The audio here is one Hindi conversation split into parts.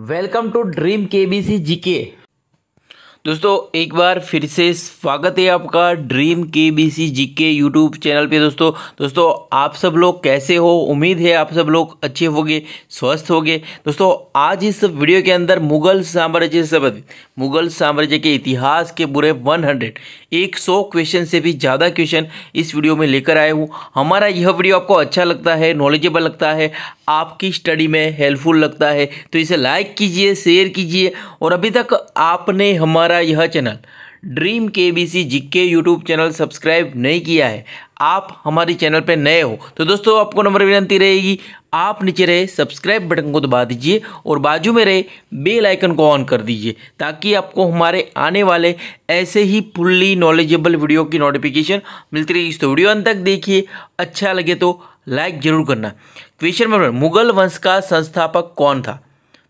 welcome to dream K B C G K दोस्तों एक बार फिर से स्वागत है आपका dream K B C G K YouTube channel पे दोस्तों दोस्तों आप सब लोग कैसे हो उम्मीद है आप सब लोग अच्छे होंगे स्वस्थ होंगे दोस्तों आज इस वीडियो के अंदर मुगल साम्राज्य से संबंधित मुगल साम्राज्य के इतिहास के बुरे 100 100 क्वेश्चन से भी ज़्यादा क्वेश्चन इस वीडियो में लेकर आए हूँ हमारा यह वीडियो आपको अच्छा लगता है नॉलेजेबल लगता है आपकी स्टडी में हेल्पफुल लगता है तो इसे लाइक कीजिए शेयर कीजिए और अभी तक आपने हमारा हमारा यह channel dream K B C G K YouTube channel subscribe नहीं किया है आप हमारे चैनल पर नए हो तो दोस्तों आपको नंबर विनती रहेगी आप नीचे रहे सब्सक्राइब बटन को दबा दीजिए और बाजू में रहे बेल आइकन को ऑन कर दीजिए ताकि आपको हमारे आने वाले ऐसे ही फुल्ली नॉलेजेबल वीडियो की नोटिफिकेशन मिलती रहेगी तो वीडियो अंत तक देखिए अच्छा लगे तो लाइक जरूर करना क्वेश्चन नंबर मुगल वंश का संस्थापक कौन था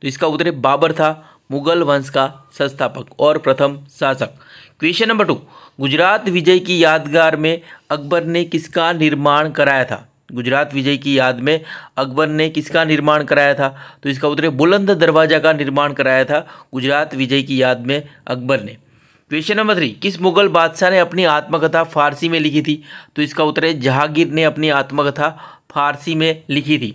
तो इसका उत्तर बाबर था मुगल वंश का संस्थापक और प्रथम शासक क्वेश्चन नंबर टू गुजरात विजय की यादगार में अकबर ने किसका निर्माण कराया था गुजरात विजय की याद में अकबर ने किसका निर्माण कराया था तो इसका उत्तर है बुलंद दरवाजा का निर्माण कराया था गुजरात विजय की याद में अकबर ने क्वेश्चन नंबर थ्री किस मुगल बादशाह ने अपनी आत्मकथा फारसी में लिखी थी तो इसका उत्तर है जहांगीर ने अपनी आत्मकथा फारसी में लिखी थी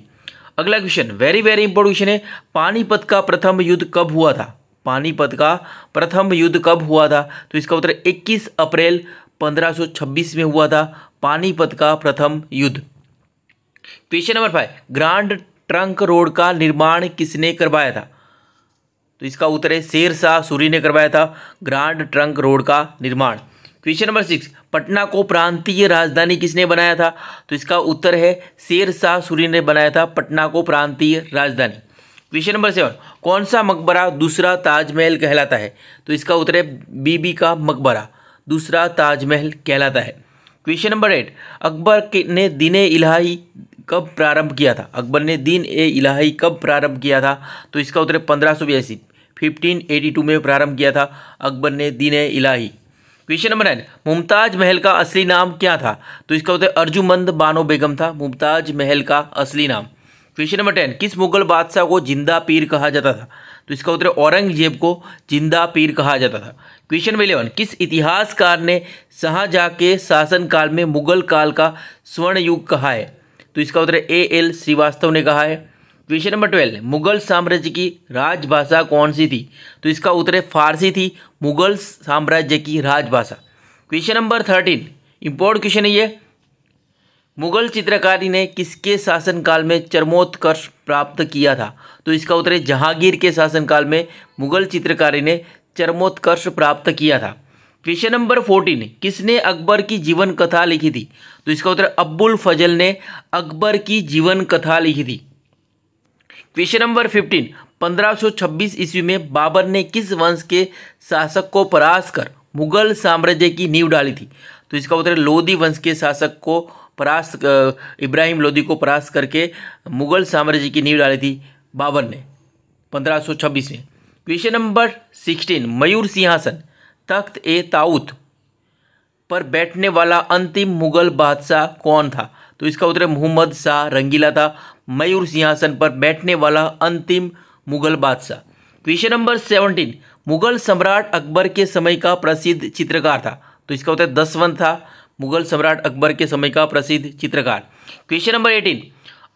अगला question very very important question है पानीपत का प्रथम युद्ध कब हुआ था पानीपत का प्रथम युद्ध कब हुआ था तो इसका उत्तर 21 अप्रैल 1526 में हुआ था पानीपत का प्रथम युद्ध क्वेश्चन तो number five grand trunk road का निर्माण किसने करवाया था तो इसका उत्तर है शेर शाह सूरी ने करवाया था ग्रांड ट्रंक रोड का निर्माण क्वेश्चन तो नंबर सिक्स पटना को प्रांतीय राजधानी किसने बनाया था तो इसका उत्तर है शेर शाह सूरी ने बनाया था पटना को प्रांतीय राजधानी क्वेश्चन नंबर सेवन कौन सा मकबरा दूसरा ताजमहल कहलाता है तो इसका उत्तर है बीबी का मकबरा दूसरा ताजमहल कहलाता है क्वेश्चन नंबर एट अकबर ने दीन इलाही कब प्रारंभ किया था अकबर ने दीन ए इलाही कब प्रारंभ किया था तो इसका उत्तर है पंद्रह सौ बयासी फिफ्टीन एटी टू में प्रारंभ किया था अकबर ने Din e Ilahi question number nine Mumtaz Mahal का असली नाम क्या था तो इसका उत्तर अर्जुमंद बानो बेगम था मुमताज महल का असली नाम क्वेश्चन नंबर टेन किस मुगल बादशाह को जिंदा पीर कहा जाता था तो इसका उत्तर औरंगजेब को जिंदा पीर कहा जाता था क्वेश्चन नंबर इलेवन किस इतिहासकार ने शाहजहाँ के शासनकाल में मुगल काल का स्वर्ण युग कहा है तो इसका उत्तर ए एल श्रीवास्तव ने कहा है क्वेश्चन नंबर ट्वेल्व मुगल साम्राज्य की राजभाषा कौन सी थी तो इसका उत्तर है फारसी थी मुगल साम्राज्य की राजभाषा question number thirteen important question है ये मुगल चित्रकारी ने किसके शासनकाल में चरमोत्कर्ष प्राप्त किया था तो इसका उत्तर है जहांगीर के शासनकाल में मुगल चित्रकारी ने चरमोत्कर्ष प्राप्त किया था क्वेश्चन नंबर फोर्टीन किसने अकबर की जीवन कथा लिखी थी तो इसका उत्तर अब्बुल फजल ने अकबर की जीवन कथा लिखी थी क्वेश्चन नंबर फिफ्टीन 1526 ईस्वी में बाबर ने किस वंश के शासक को परास कर मुगल साम्राज्य की नींव डाली थी तो इसका उत्तर लोधी वंश के शासक को परास्त इब्राहिम लोदी को परास्त करके मुगल साम्राज्य की नींव डाली थी बाबर ने 1526 में क्वेश्चन नंबर 16 मयूर सिंहासन तख्त ए ताउत पर बैठने वाला अंतिम मुगल बादशाह कौन था तो इसका उत्तर मोहम्मद शाह रंगीला था मयूर सिंहासन पर बैठने वाला अंतिम मुगल बादशाह क्वेश्चन नंबर सेवनटीन मुगल सम्राट अकबर के समय का प्रसिद्ध चित्रकार था तो इसका उत्तर दसवंत था मुगल सम्राट अकबर के समय का प्रसिद्ध चित्रकार क्वेश्चन नंबर एटीन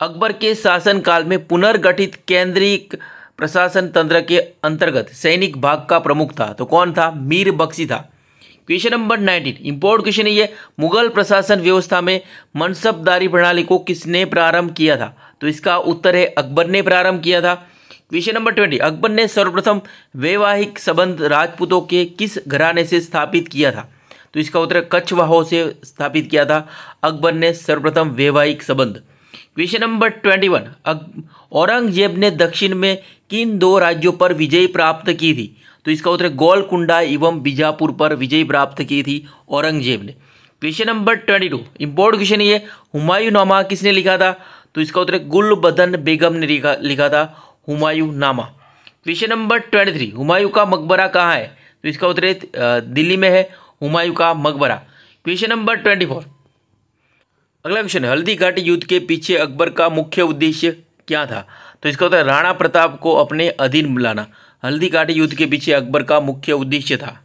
अकबर के शासनकाल में पुनर्गठित केंद्रीय प्रशासन तंत्र के अंतर्गत सैनिक भाग का प्रमुख था तो कौन था मीर बख्शी था question number nineteen important question ये मुगल प्रशासन व्यवस्था में मनसबदारी प्रणाली को किसने प्रारंभ किया था तो इसका उत्तर है अकबर ने प्रारंभ किया था क्वेश्चन नंबर ट्वेंटी अकबर ने सर्वप्रथम वैवाहिक संबंध राजपूतों के किस घराने से स्थापित किया था तो इसका उत्तर कच्छवाहो से स्थापित किया था अकबर ने सर्वप्रथम वैवाहिक संबंध question number twenty one Aurangzeb ने दक्षिण में किन दो राज्यों पर विजय प्राप्त की थी तो इसका उत्तर गोलकुंडा एवं बीजापुर पर विजय प्राप्त की थी औरंगजेब ने question number twenty two important question ये हुमायूं नामा किसने लिखा था तो इसका उत्तर गुलबदन बेगम ने लिखा लिखा था Humayun Nama question number twenty three Humayun का मकबरा कहाँ है तो इसका उत्तर दिल्ली में है हुमायूं का मकबरा क्वेश्चन नंबर ट्वेंटी फोर अगला क्वेश्चन हल्दी घाटी युद्ध के पीछे अकबर का मुख्य उद्देश्य क्या था तो इसका होता है राणा प्रताप को अपने अधीन लाना हल्दी घाटी युद्ध के पीछे अकबर का मुख्य उद्देश्य था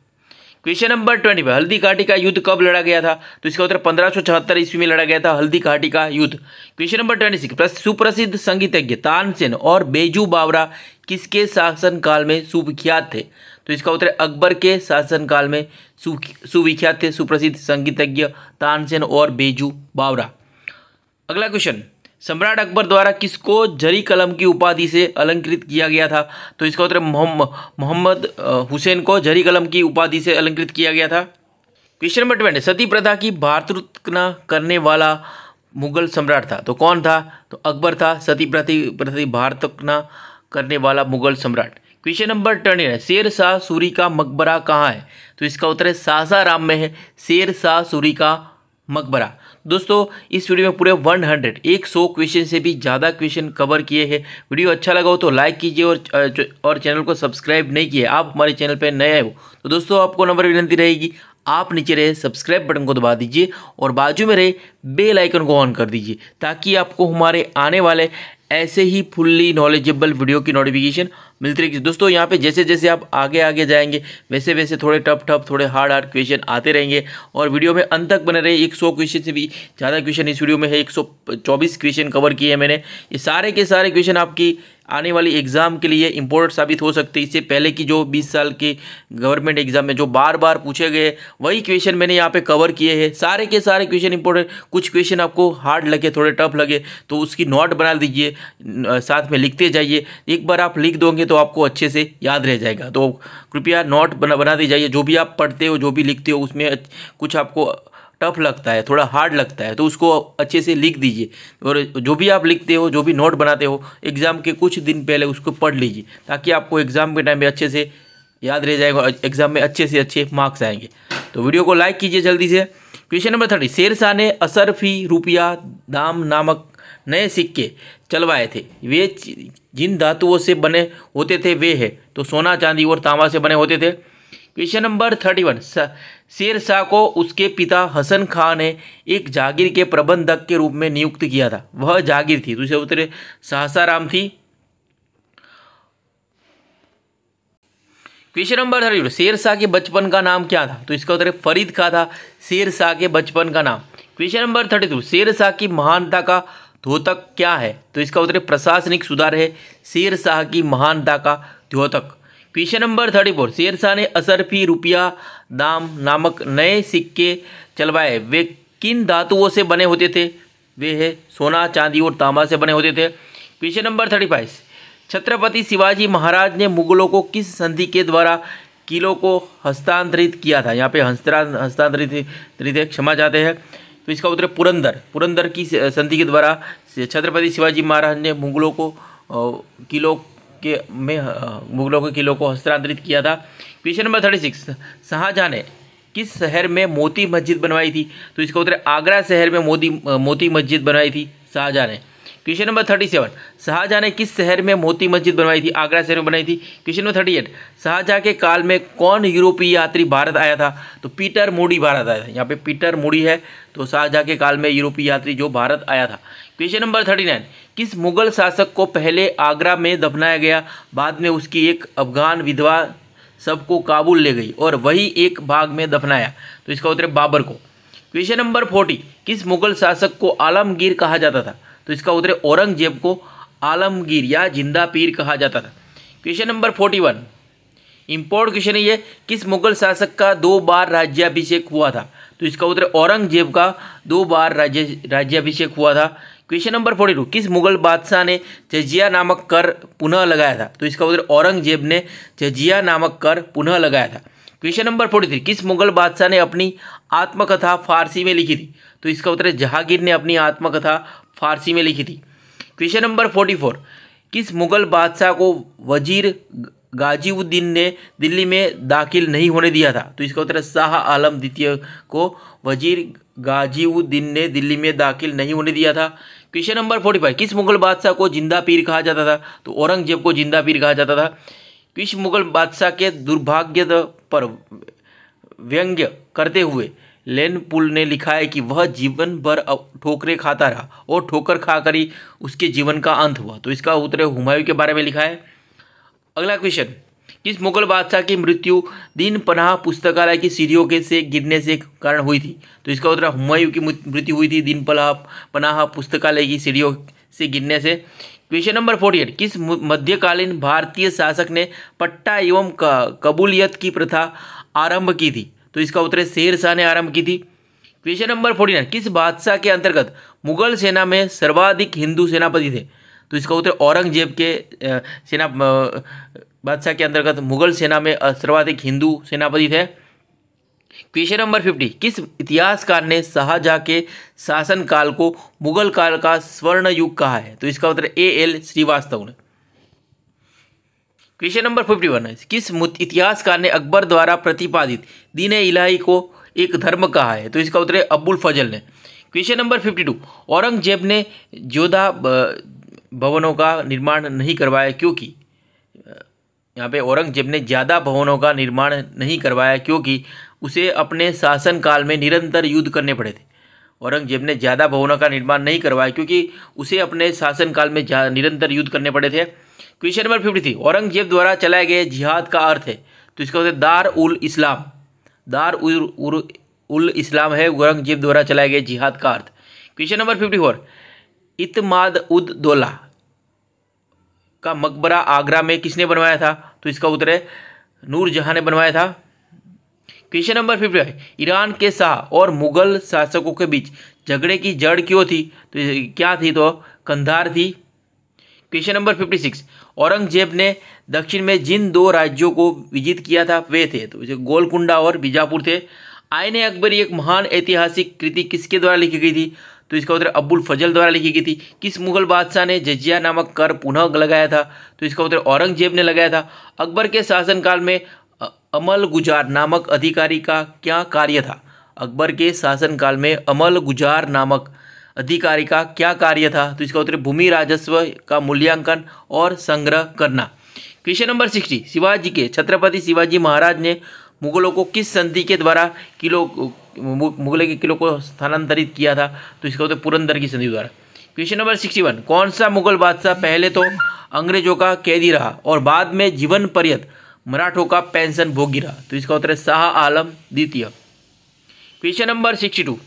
क्वेश्चन नंबर ट्वेंटी फाइव हल्दी घाटी का युद्ध कब लड़ा गया था तो इसका उत्तर पंद्रह सौ चौहत्तर ईस्वी में लड़ा गया था हल्दी घाटी का युद्ध क्वेश्चन नंबर ट्वेंटी सिक्स सुप्रसिद्ध संगीतज्ञ तानसेन और बेजू बावरा किसके शासनकाल में सुविख्यात थे तो इसका उत्तर अकबर के शासनकाल में सुविख्यात थे सुप्रसिद्ध संगीतज्ञ तानसेन और बेजू बावरा अगला क्वेश्चन सम्राट अकबर द्वारा किसको जरी कलम की उपाधि से अलंकृत किया गया था तो इसका उत्तर मोहम्मद हुसैन को जरी कलम की उपाधि से अलंकृत किया गया था क्वेश्चन नंबर ट्वेंटी सती प्रथा की भारतना करने वाला मुगल सम्राट था तो कौन था तो अकबर था सती प्रति प्रति भारतरत्न करने वाला मुगल सम्राट क्वेश्चन नंबर ट्वेंटी है शेर शाह सूरी का मकबरा कहाँ है तो इसका उत्तर है सासाराम में है शेर शाह सूरी का मकबरा दोस्तों इस वीडियो में पूरे 100 सौ क्वेश्चन से भी ज़्यादा क्वेश्चन कवर किए हैं वीडियो अच्छा लगा हो तो लाइक कीजिए और और चैनल को सब्सक्राइब नहीं किए आप हमारे चैनल पर नए आए हो तो दोस्तों आपको नंबर विनती रहेगी आप नीचे रहे सब्सक्राइब बटन को दबा दीजिए और बाजू में रहे बेल आइकन को ऑन कर दीजिए ताकि आपको हमारे आने वाले ऐसे ही फुल्ली नॉलेजेबल वीडियो की नोटिफिकेशन मिलती रहेगी दोस्तों यहाँ पे जैसे जैसे आप आगे आगे जाएंगे वैसे वैसे थोड़े टफ टफ थोड़े हार्ड हार्ड क्वेश्चन आते रहेंगे और वीडियो में अंत तक बने रहे एक सौ क्वेश्चन से भी ज़्यादा क्वेश्चन इस वीडियो में है एक सौ चौबीस क्वेश्चन कवर किए हैं मैंने ये सारे के सारे क्वेश्चन आपकी आने वाली एग्ज़ाम के लिए इम्पोर्टेंट साबित हो सकते हैं इससे पहले की जो 20 साल के गवर्नमेंट एग्ज़ाम में जो बार बार पूछे गए वही क्वेश्चन मैंने यहाँ पे कवर किए हैं सारे के सारे क्वेश्चन इंपॉर्टेंट कुछ क्वेश्चन आपको हार्ड लगे थोड़े टफ लगे तो उसकी नोट बना दीजिए साथ में लिखते जाइए एक बार आप लिख दोगे तो आपको अच्छे से याद रह जाएगा तो कृपया नोट बना दी जाइए जो भी आप पढ़ते हो जो भी लिखते हो उसमें कुछ आपको टफ लगता है थोड़ा हार्ड लगता है तो उसको अच्छे से लिख दीजिए और जो भी आप लिखते हो जो भी नोट बनाते हो एग्ज़ाम के कुछ दिन पहले उसको पढ़ लीजिए ताकि आपको एग्ज़ाम के टाइम में अच्छे से याद रह जाएगा एग्ज़ाम में अच्छे से अच्छे मार्क्स आएंगे तो वीडियो को लाइक कीजिए जल्दी से क्वेश्चन नंबर थर्टी शेरशाह ने असरफी रुपया दाम नामक नए सिक्के चलवाए थे वे जिन धातुओं से बने होते थे वे है तो सोना चांदी और तांबा से बने होते थे क्वेश्चन नंबर थर्टी वन शेर शाह को उसके पिता हसन खान ने एक जागीर के प्रबंधक के रूप में नियुक्त किया था वह जागीर थी दूसरे उत्तर सहसाराम थी क्वेश्चन नंबर थर्टी शेर शाह के बचपन का नाम क्या था तो इसका उत्तर फरीद खा था शेर शाह के बचपन का नाम क्वेश्चन नंबर थर्टी टू शेर शाह की महानता का द्योतक क्या है तो इसका उत्तर प्रशासनिक सुधार है शेर शाह की महानता का द्योतक क्वेश्चन नंबर थर्टी फोर शेर शाह ने फी रुपया दाम नामक नए सिक्के चलवाए वे किन धातुओं से बने होते थे वे है सोना चांदी और तांबा से बने होते थे question number thirty five Chhatrapati Shivaji Maharaj ने मुगलों को किस संधि के द्वारा किलों को हस्तांतरित किया था यहाँ पे हस्तांतरित क्षमा चाहते हैं तो इसका उत्तर पुरंदर पुरंदर की संधि के द्वारा छत्रपति शिवाजी महाराज ने मुगलों को किलों के में मुगलों के किलों को हस्तांतरित किया था question number thirty six Shahjahan ने किस शहर में मोती मस्जिद बनवाई थी तो इसका उत्तर आगरा शहर में मोती मोती मस्जिद बनवाई थी शाहजहाँ ने question number thirty seven Shahjahan ने किस शहर में मोती मस्जिद बनवाई थी आगरा शहर में बनाई थी question number thirty eight Shahjahan के काल में कौन यूरोपीय यात्री भारत आया था तो पीटर मोडी भारत आया था यहाँ पे पीटर मोडी है तो शाहजहाँ के काल में यूरोपीय यात्री जो भारत आया था क्वेश्चन नंबर थर्टी नाइन किस मुगल शासक को पहले आगरा में दफनाया गया बाद में उसकी एक अफगान विधवा सबको काबुल ले गई और वही एक भाग में दफनाया तो इसका उत्तर बाबर को क्वेश्चन नंबर फोर्टी किस मुगल शासक को आलमगीर कहा जाता था तो इसका उत्तर है औरंगजेब को आलमगीर या जिंदा पीर कहा जाता था question number forty one important question ये किस मुगल शासक का दो बार राज्याभिषेक हुआ था तो इसका उत्तर औरंगजेब का दो बार राज्य राज्याभिषेक हुआ था क्वेश्चन नंबर फोर्टी टू किस मुगल बादशाह ने जजिया नामक कर पुनः लगाया था तो इसका उत्तर औरंगजेब ने जजिया नामक कर पुनः लगाया था क्वेश्चन नंबर फोर्टी थ्री किस मुगल बादशाह ने अपनी आत्मकथा फारसी में लिखी थी तो इसका उत्तर जहांगीर ने अपनी आत्मकथा फारसी में लिखी थी क्वेश्चन नंबर फोर्टी फोर किस मुगल बादशाह को वजीर गाजीउद्दीन ने दिल्ली में दाखिल नहीं होने दिया था तो इसका उत्तर शाह आलम द्वितीय को वजीर गाजीउद्दीन ने दिल्ली में दाखिल नहीं होने दिया था क्वेश्चन नंबर फोर्टी फाइव किस मुगल बादशाह को जिंदा पीर कहा जाता था तो औरंगजेब को जिंदा पीर कहा जाता था किस मुगल बादशाह के दुर्भाग्य पर व्यंग्य करते हुए लेन पुल ने लिखा है कि वह जीवन भर ठोकरे खाता रहा और ठोकर खाकर ही उसके जीवन का अंत हुआ तो इसका उत्तर हुमायूं के बारे में लिखा है अगला क्वेश्चन किस मुगल बादशाह की मृत्यु दिन पनाह पुस्तकालय की सीढ़ियों के से गिरने से कारण हुई थी तो इसका उत्तर हुमायूं की मृत्यु हुई थी दिन पनाह पनाह पुस्तकालय की सीढ़ियों से गिरने से क्वेश्चन नंबर फोर्टी एट किस मध्यकालीन भारतीय शासक ने पट्टा एवं कबूलियत की प्रथा आरंभ की थी तो इसका उत्तर है शेर शाह ने आरंभ की थी क्वेश्चन नंबर फोर्टी नाइन किस बादशाह के अंतर्गत मुगल सेना में सर्वाधिक हिंदू सेनापति थे तो इसका उत्तर औरंगजेब के सेना बादशाह के अंतर्गत मुगल सेना में सर्वाधिक हिंदू सेनापति थे क्वेश्चन नंबर फिफ्टी किस इतिहासकार ने शाहजहा के शासनकाल को मुगल काल का स्वर्ण युग कहा है तो इसका उत्तर ए एल श्रीवास्तव ने क्वेश्चन नंबर फिफ्टी वन है किस इतिहासकार ने अकबर द्वारा प्रतिपादित दीन इलाही को एक धर्म कहा है तो इसका उत्तर है अबुल फजल ने question number fifty two Aurangzeb ने जोधा भवनों का निर्माण नहीं करवाया क्योंकि यहाँ पे औरंगजेब ने ज़्यादा भवनों का निर्माण नहीं करवाया क्योंकि उसे अपने शासन काल में निरंतर युद्ध करने पड़े थे औरंगजेब ने ज़्यादा भवनों का निर्माण नहीं करवाया क्योंकि उसे अपने शासन काल में निरंतर युद्ध करने पड़े थे question number fifty three Aurangzeb द्वारा चलाए गए जिहाद का अर्थ है तो इसका होता है दार उल इस्लाम दार उल, उल, उल इस्लाम है औरंगजेब द्वारा चलाए गए जिहाद का अर्थ question number fifty four Itmad ud Daula का मकबरा आगरा में किसने बनवाया था तो इसका उत्तर है जहां ने बनवाया था question number fifty five Iran के शाह और मुगल शासकों के बीच झगड़े की जड़ क्यों थी तो क्या थी तो कंधार थी question number fifty six Aurangzeb ने दक्षिण में जिन दो राज्यों को विजित किया था वे थे तो जैसे गोलकुंडा और बीजापुर थे आयन अकबर एक महान ऐतिहासिक कृति किसके द्वारा लिखी गई थी तो इसका उत्तर अब्बुल फजल द्वारा लिखी गई थी किस मुगल बादशाह ने जजिया नामक कर पुनः लगाया था तो इसका उत्तर औरंगजेब ने लगाया था अकबर के शासनकाल में अमल गुजार नामक अधिकारी का क्या कार्य था अकबर के शासनकाल में अमल गुजार नामक अधिकारी का क्या कार्य था तो इसका उत्तर भूमि राजस्व का मूल्यांकन और संग्रह करना क्वेश्चन नंबर सिक्सटी शिवाजी के छत्रपति शिवाजी महाराज ने मुगलों को किस संधि के द्वारा किलो मुगलों के किलो को स्थानांतरित किया था तो इसका उत्तर पुरंदर की संधि द्वारा क्वेश्चन नंबर सिक्सटी वन कौन सा मुगल बादशाह पहले तो अंग्रेजों का कैदी रहा और बाद में जीवन पर्यत मराठों का पेंशन भोगी रहा तो इसका उत्तर है शाह आलम द्वितीय question number sixty two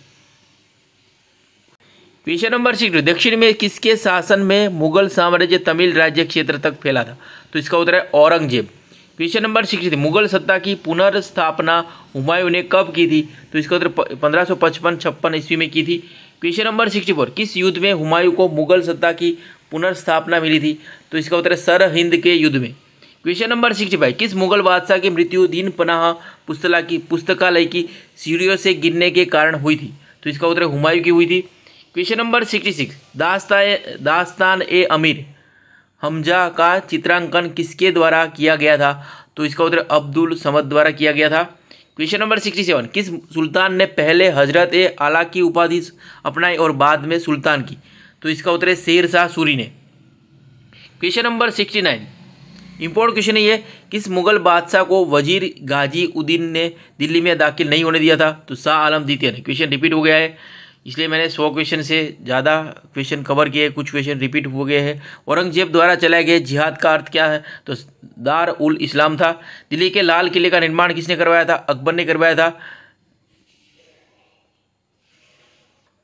question number six दक्षिण में किसके शासन में मुगल साम्राज्य तमिल राज्य क्षेत्र तक फैला था तो इसका उत्तर है Aurangzeb question number sixty Mughal सत्ता की पुनर्स्थापना हुमायूं ने कब की थी तो इसका उत्तर पंद्रह सौ पचपन छप्पन ईस्वी में की थी क्वेश्चन नंबर सिक्सटी फोर किस युद्ध में हुमायूं को मुगल सत्ता की पुनर्स्थापना मिली थी तो इसका उत्तर है सर हिंद के युद्ध में क्वेश्चन नंबर सिक्सटी फाइव किस मुगल बादशाह की मृत्यु दीन पनाह पुस्तला की पुस्तकालय की सीढ़ियों से गिरने के कारण हुई थी तो इसका उत्तर हुमायूं की हुई थी क्वेश्चन नंबर सिक्सटी सिक्स दास्ता दास्तान ए अमीर हमजा का चित्रांकन किसके द्वारा किया गया था तो इसका उत्तर अब्दुल समद द्वारा किया गया था क्वेश्चन नंबर सिक्सटी सेवन किस सुल्तान ने पहले हजरत ए आला की उपाधि अपनाई और बाद में सुल्तान की तो इसका उत्तर है शेर शाह सूरी ने question number sixty nine important question है ये किस मुगल बादशाह को वजीर गाजी उद्दीन ने दिल्ली में दाखिल नहीं होने दिया था तो शाह आलम द्वितीय ने क्वेश्चन रिपीट हो गया है इसलिए मैंने सौ क्वेश्चन से ज़्यादा क्वेश्चन कवर किए कुछ क्वेश्चन रिपीट हो गए हैं औरंगजेब द्वारा चलाए गए जिहाद का अर्थ क्या है तो दार उल इस्लाम था दिल्ली के लाल किले का निर्माण किसने करवाया था अकबर ने करवाया था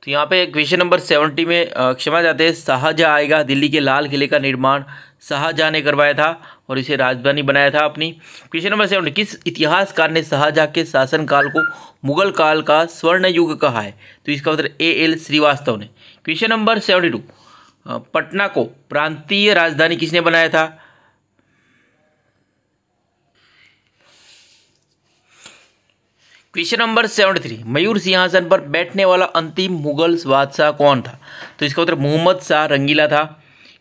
तो यहाँ पे क्वेश्चन नंबर सेवेंटी में क्षमा जाते हैं शाहजहाँ आएगा दिल्ली के लाल किले का निर्माण शाहजहाँ ने करवाया था और इसे राजधानी बनाया था अपनी क्वेश्चन नंबर सेवेंटी किस इतिहासकार ने शाहजहाँ के शासनकाल को मुगल काल का स्वर्ण युग कहा है तो इसका उत्तर ए एल श्रीवास्तव ने question number seventy two Patna को प्रांतीय राजधानी किसने बनाया था क्वेश्चन नंबर सेवेंटी थ्री मयूर सिंहासन पर बैठने वाला अंतिम मुगल बादशाह कौन था तो इसका उत्तर मोहम्मद शाह रंगीला था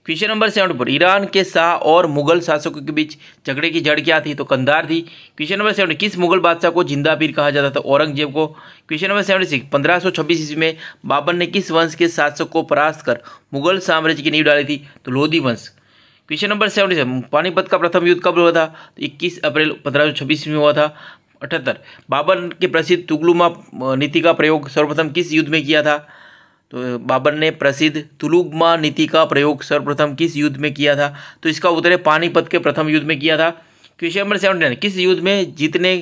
question number seventy four Iran के शाह और मुगल शासकों के बीच झगड़े की जड़ क्या थी तो कंधार थी क्वेश्चन नंबर सेवेंटी किस मुगल बादशाह को जिंदा पीर कहा जाता था औरंगजेब को क्वेश्चन नंबर सेवेंटी सिक्स पंद्रह सौ छब्बीस ईस्वी में बाबर ने किस वंश के शासक को परास्त कर मुगल साम्राज्य की नींव डाली थी तो लोधी वंश question number seventy seven Panipat का प्रथम युद्ध कब हुआ था तो इक्कीस अप्रैल पंद्रह सौ छब्बीस में हुआ था अठहत्तर बाबर के प्रसिद्ध तुगलुमा नीति का प्रयोग सर्वप्रथम किस युद्ध में किया था तो बाबर ने प्रसिद्ध तुलुगमा नीति का प्रयोग सर्वप्रथम किस युद्ध में किया था तो इसका उत्तर है पानीपत के प्रथम युद्ध में किया था क्वेश्चन नंबर सेवेंटी नाइन किस युद्ध में जीतने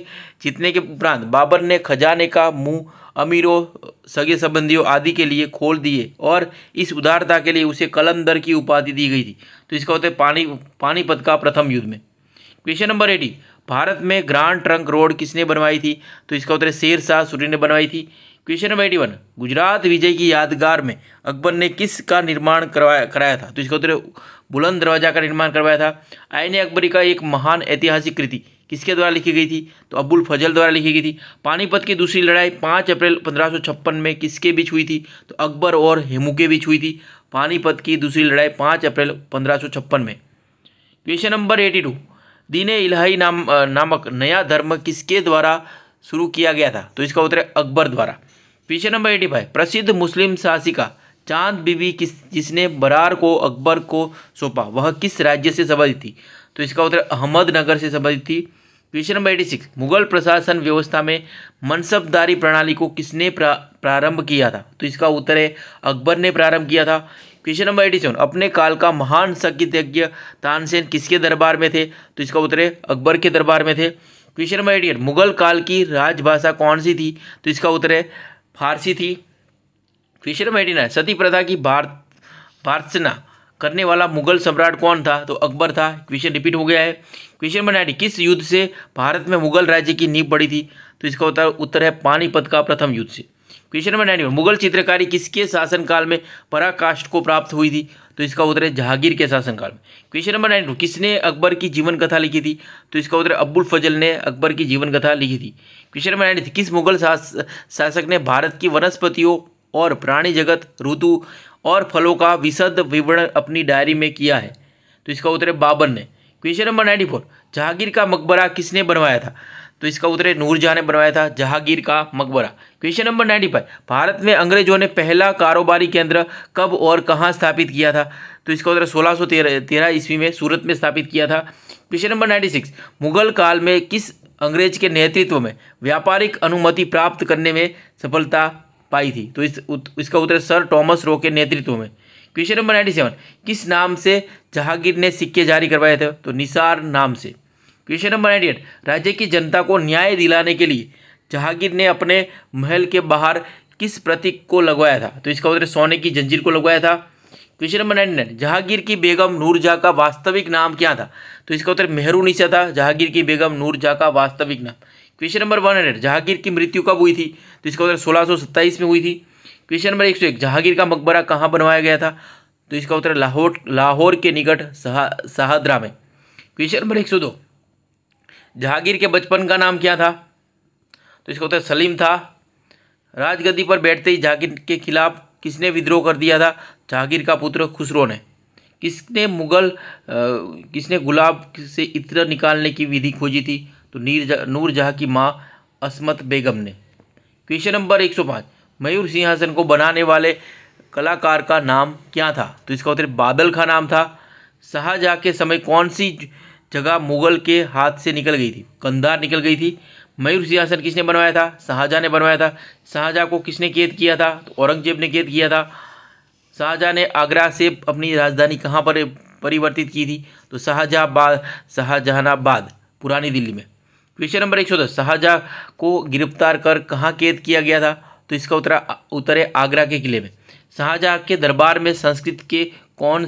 जीतने के उपरांत बाबर ने खजाने का मुंह अमीरों सगे संबंधियों आदि के लिए खोल दिए और इस उदारता के लिए उसे कलंदर की उपाधि दी गई थी तो इसका होता है पानी पानीपत का प्रथम युद्ध में क्वेश्चन नंबर एटी भारत में ग्रांड ट्रंक रोड किसने बनवाई थी तो इसका उत्तर शेर शाह सूरी ने बनवाई थी question number eighty one Gujarat विजय की यादगार में अकबर ने किस का निर्माण करवाया कराया था तो इसका उत्तर बुलंद दरवाजा का निर्माण करवाया था आईने अकबरी का एक महान ऐतिहासिक कृति किसके द्वारा लिखी गई थी तो अबुल फजल द्वारा लिखी गई थी पानीपत की दूसरी लड़ाई पाँच अप्रैल पंद्रह में किसके बीच हुई थी तो अकबर और हेमू के बीच हुई थी पानीपत की दूसरी लड़ाई पाँच अप्रैल पंद्रह में क्वेश्चन नंबर एटी टू दीन इलाही नाम नामक नया धर्म किसके द्वारा शुरू किया गया था तो इसका उत्तर है अकबर द्वारा पीछे नंबर एटी फाइव प्रसिद्ध मुस्लिम शासिका चांद बीबी किस जिसने बरार को अकबर को सौंपा वह किस राज्य से संबंधित थी तो इसका उत्तर अहमदनगर से संबंधित थी question number eighty six Mughal प्रशासन व्यवस्था में मनसबदारी प्रणाली को किसने प्रा, प्रारंभ किया था तो इसका उत्तर है अकबर ने प्रारंभ किया था क्वेश्चन नंबर एटी सेवन अपने काल का महान संगीतज्ञ तानसेन किसके दरबार में थे तो इसका उत्तर है अकबर के दरबार में थे क्वेश्चन नंबर एटी मुगल काल की राजभाषा कौन सी थी तो इसका उत्तर है फारसी थी question number eighty nine sati प्रथा की भारत भारतना करने वाला मुगल सम्राट कौन था तो अकबर था क्वेश्चन रिपीट हो गया है क्वेश्चन नंबर नाइनटी किस युद्ध से भारत में मुगल राज्य की नींव पड़ी थी तो इसका उत्तर उत्तर है पानीपत का प्रथम युद्ध से क्वेश्चन नंबर नाइन मुगल चित्रकारी किसके शासनकाल में पराकाष्ठ को प्राप्त हुई थी तो इसका उत्तर है जहांगीर के शासनकाल में क्वेश्चन नंबर नाइन किसने अकबर की जीवन कथा लिखी थी तो इसका उत्तर अब्बुल फजल ने अकबर की जीवन कथा लिखी थी क्वेश्चन नंबर नाइन किस मुगल शासक ने भारत की वनस्पतियों और प्राणी जगत ऋतु और फलों का विशद विवरण अपनी डायरी में किया है तो इसका उत्तर है बाबर ने question number ninety four Jahangir का मकबरा किसने बनवाया था तो इसका उत्तर है नूरजहाँ ने बनवाया था जहांगीर का मकबरा question number ninety five Bharat में अंग्रेजों ने पहला कारोबारी केंद्र कब और कहाँ स्थापित किया था तो इसका उत्तर सोलह सौ तेरह ईस्वी में सूरत में स्थापित किया था question number ninety six Mughal काल में किस अंग्रेज के नेतृत्व में व्यापारिक अनुमति प्राप्त करने में सफलता पाई थी तो इस उत, इसका उत्तर सर टॉमस रो के नेतृत्व में क्वेश्चन नंबर नाइन्टी सेवन किस नाम से जहांगीर ने सिक्के जारी करवाए थे तो निसार नाम से क्वेश्चन नंबर नाइन्टी एट राज्य की जनता को न्याय दिलाने के लिए जहांगीर ने अपने महल के बाहर किस प्रतीक को लगवाया था तो इसका उत्तर सोने की जंजीर को लगवाया था question number nine nine Jahangir की बेगम झा का वास्तविक नाम क्या था तो इसका उत्तर मेहरू निशा था जहांगीर की बेगम नूरजहाँ का वास्तविक नाम question number one hundred Jahangir की मृत्यु कब हुई थी तो इसका उत्तर सोलह में हुई थी क्वेश्चन नंबर एक सौ एक जहांगीर का मकबरा कहाँ बनवाया गया था तो इसका उत्तर लाहौर लाहौर के निकट सहादरा में क्वेश्चन नंबर एक सौ दो जहांगीर के बचपन का नाम क्या था तो इसका उत्तर सलीम था राजगद्दी पर बैठते ही जहांगीर के खिलाफ किसने विद्रोह कर दिया था जहांगीर का पुत्र खुसरो ने किसने मुगल आ, किसने गुलाब से इत्र निकालने की विधि खोजी थी तो नीर नूर जहाँ की माँ असमत बेगम ने क्वेश्चन नंबर एक सौ पाँच मयूर सिंहासन को बनाने वाले कलाकार का नाम क्या था तो इसका उत्तर बादल का नाम था शाहजहाँ के समय कौन सी जगह मुगल के हाथ से निकल गई थी कंधार निकल गई थी मयूर सिंहासन किसने बनवाया था शाहजहाँ ने बनवाया था शाहजहाँ को किसने कैद किया था तो औरंगजेब ने कैद किया था शाहजहाँ ने आगरा से अपनी राजधानी कहाँ पर परिवर्तित की थी तो शाहजहाँबाद शाहजहानाबाद पुरानी दिल्ली में क्वेश्चन नंबर एक सौ दस शाहजहाँ को गिरफ्तार कर कहाँ कैद किया गया था तो इसका उत्तरा उत्तर है आगरा के किले में शाहजहाँ के दरबार में संस्कृत के कौन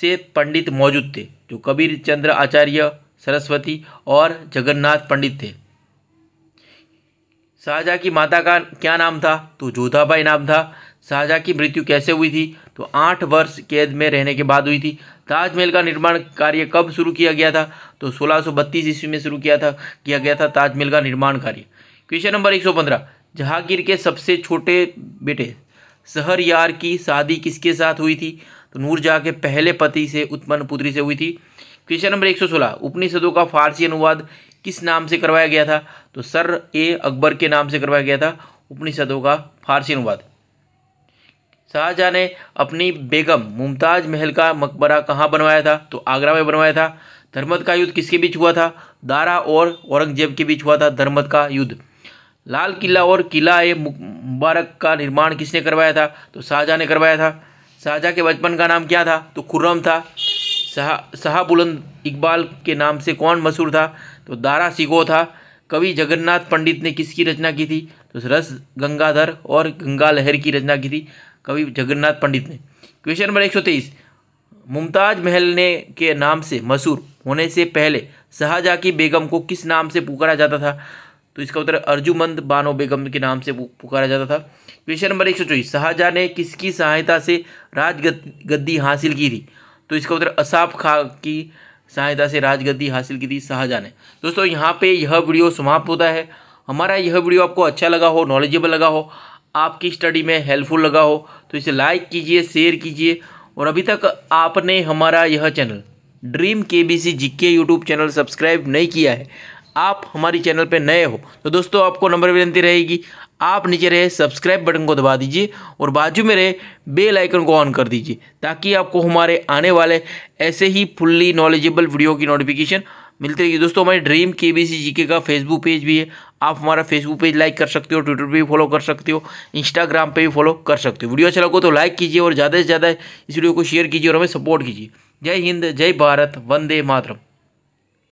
से पंडित मौजूद थे जो कबीर चंद्र आचार्य सरस्वती और जगन्नाथ पंडित थे शाहजहाँ की माता का क्या नाम था तो जोधाबाई नाम था शाहजहाँ की मृत्यु कैसे हुई थी तो आठ वर्ष कैद में रहने के बाद हुई थी ताजमहल का निर्माण कार्य कब शुरू किया गया था तो 1632 ईस्वी में शुरू किया था किया गया था ताजमहल का निर्माण कार्य क्वेश्चन नंबर 115 जहांगीर के सबसे छोटे बेटे सहरयार की शादी किसके साथ हुई थी तो नूरजहाँ के पहले पति से उत्पन्न पुत्री से हुई थी क्वेश्चन नंबर एक सौ सोलह उपनिषदों का फारसी अनुवाद किस नाम से करवाया गया था तो सर ए अकबर के नाम से करवाया गया था उपनिषदों का फारसी अनुवाद शाहजहाँ ने अपनी बेगम मुमताज महल का मकबरा कहाँ बनवाया था तो आगरा में बनवाया था धर्मत का युद्ध किसके बीच हुआ था दारा और औरंगजेब के बीच हुआ था धर्मत का युद्ध लाल किला और किला ए मुबारक का निर्माण किसने करवाया था तो शाहजहाँ ने करवाया था शाहजहाँ के बचपन का नाम क्या था तो खुर्रम था शाह बुलंद इकबाल के नाम से कौन मशहूर था तो दारा सिको था कवि जगन्नाथ पंडित ने किसकी रचना की थी तो रस गंगाधर और गंगा लहर की रचना की थी कवि जगन्नाथ पंडित ने क्वेश्चन नंबर एक सौ तेईस मुमताज महल ने के नाम से मशहूर होने से पहले शाहजहाँ की बेगम को किस नाम से पुकारा जाता था तो इसका उत्तर अर्जुमंद बानो बेगम के नाम से पुकारा जाता था क्वेश्चन नंबर एक सौ चौबीस शाहजहाँ ने किसकी सहायता से राजगद्दी हासिल की थी तो इसका उत्तर असाफ खां की सहायता से राजगद्दी हासिल की थी शाहजहाँ ने दोस्तों यहाँ पे यह वीडियो समाप्त होता है हमारा यह वीडियो आपको अच्छा लगा हो नॉलेजेबल लगा हो आपकी स्टडी में हेल्पफुल लगा हो तो इसे लाइक कीजिए शेयर कीजिए और अभी तक आपने हमारा यह channel dream K B C G K YouTube channel subscribe नहीं किया है आप हमारी चैनल पर नए हो तो दोस्तों आपको नंबर विनती रहेगी आप नीचे रहे सब्सक्राइब बटन को दबा दीजिए और बाजू में रहे बेल आइकन को ऑन कर दीजिए ताकि आपको हमारे आने वाले ऐसे ही फुल्ली नॉलेजेबल वीडियो की नोटिफिकेशन मिलती रहेगी दोस्तों हमारे dream K B C G K का फेसबुक पेज भी है आप हमारा फेसबुक पेज लाइक कर सकते हो ट्विटर पे भी फॉलो कर सकते हो इंस्टाग्राम पे भी फॉलो कर सकते हो वीडियो अच्छा लगो तो लाइक कीजिए और ज़्यादा से ज़्यादा इस वीडियो को शेयर कीजिए और हमें सपोर्ट कीजिए जय हिंद जय भारत वंदे मातरम